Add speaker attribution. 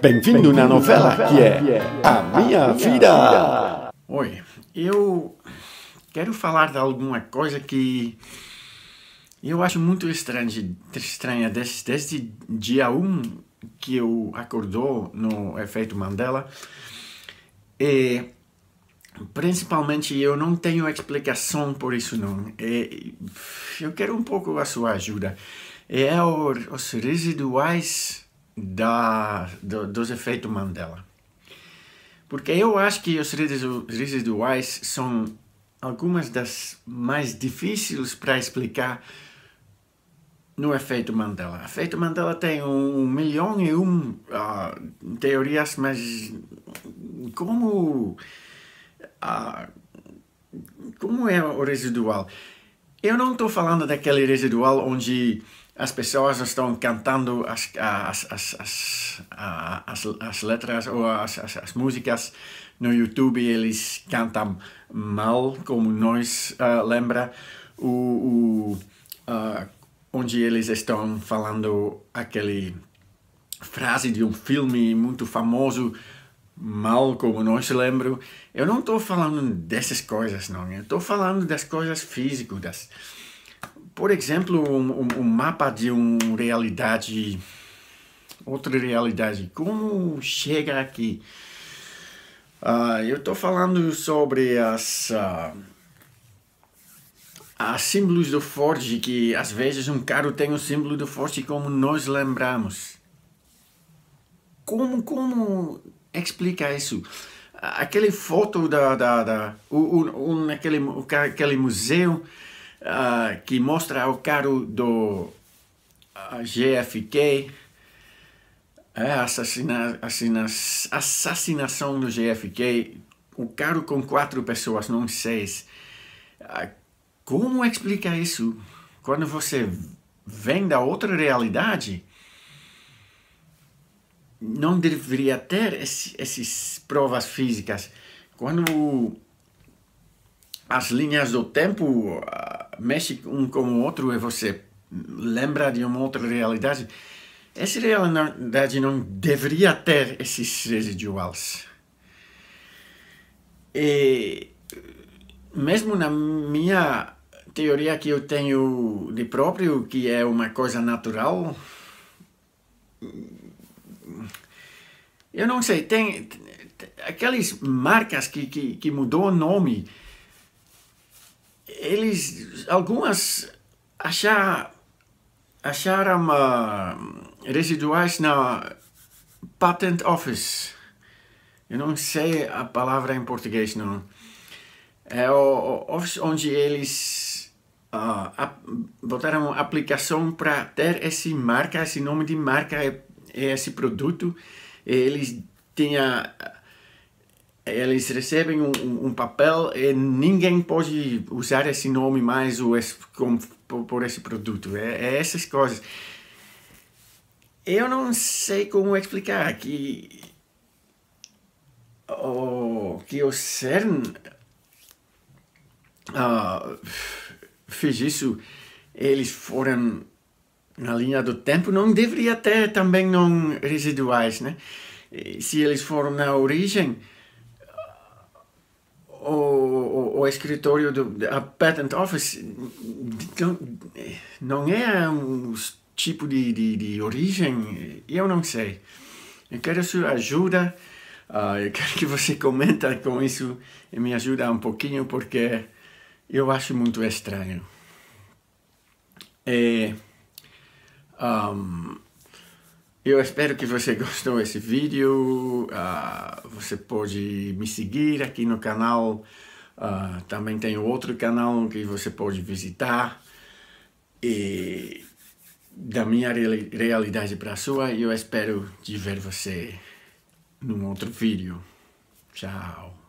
Speaker 1: Bem-vindo na novela, é que, é A Minha, Vida. Oi, eu quero falar de alguma coisa que eu acho muito estranha desde, desde dia 1 que eu acordou no efeito Mandela. E principalmente eu não tenho explicação por isso não. E, eu quero um pouco a sua ajuda. É os residuais da, do, dos efeitos Mandela. Porque eu acho que os residuais são algumas das mais difíceis para explicar no efeito Mandela. O efeito Mandela tem um milhão e um uh, teorias, mas como, uh, como é o residual? Eu não estou falando daquele residual onde as pessoas estão cantando as, as, as, as, as, as letras ou as, as, as músicas no YouTube, eles cantam mal, como nós uh, lembra, o, o, uh, onde eles estão falando aquele frase de um filme muito famoso, mal como nós lembro, eu não estou falando dessas coisas, não. Eu estou falando das coisas físicas. Das... Por exemplo, um, um, um mapa de uma realidade, outra realidade. Como chega aqui? Uh, eu estou falando sobre as, uh, símbolos do Forge, que às vezes um carro tem o símbolo do Forge como nós lembramos. Como, como explica isso. Aquele foto da, da, da um, um, aquele, aquele museu uh, que mostra o carro do uh, GFK, é, assassina, assassinação do GFK, o carro com quatro pessoas, não seis. Uh, como explica isso? Quando você vem da outra realidade, não deveria ter essas provas físicas. Quando as linhas do tempo ah, mexem um com o outro e você lembra de uma outra realidade, essa realidade não deveria ter esses residuals. E mesmo na minha teoria que eu tenho de próprio, que é uma coisa natural, eu não sei, tem, tem aquelas marcas que, que, que mudou o nome, eles, algumas achar, acharam uh, residuais na Patent Office. Eu não sei a palavra em português, não. É o, o office onde eles uh, botaram uma aplicação para ter esse marca, esse nome de marca e esse produto eles tinha eles recebem um, um, papel e ninguém pode usar esse nome mais o por esse produto. É, é, essas coisas. Eu não sei como explicar que o, que o CERN uh, fez isso. Eles foram na linha do tempo não deveria ter também não residuais, né? Se eles foram na origem, o, o, o escritório do a Patent Office não, não é um tipo de, de, de origem, eu não sei. Eu quero sua ajuda, uh, eu quero que você comenta com isso e me ajuda um pouquinho, porque eu acho muito estranho. É... Um, eu espero que você gostou desse vídeo. Uh, você pode me seguir aqui no canal. Uh, também tem outro canal que você pode visitar. E da minha re realidade para a sua, eu espero de ver você num outro vídeo. Tchau.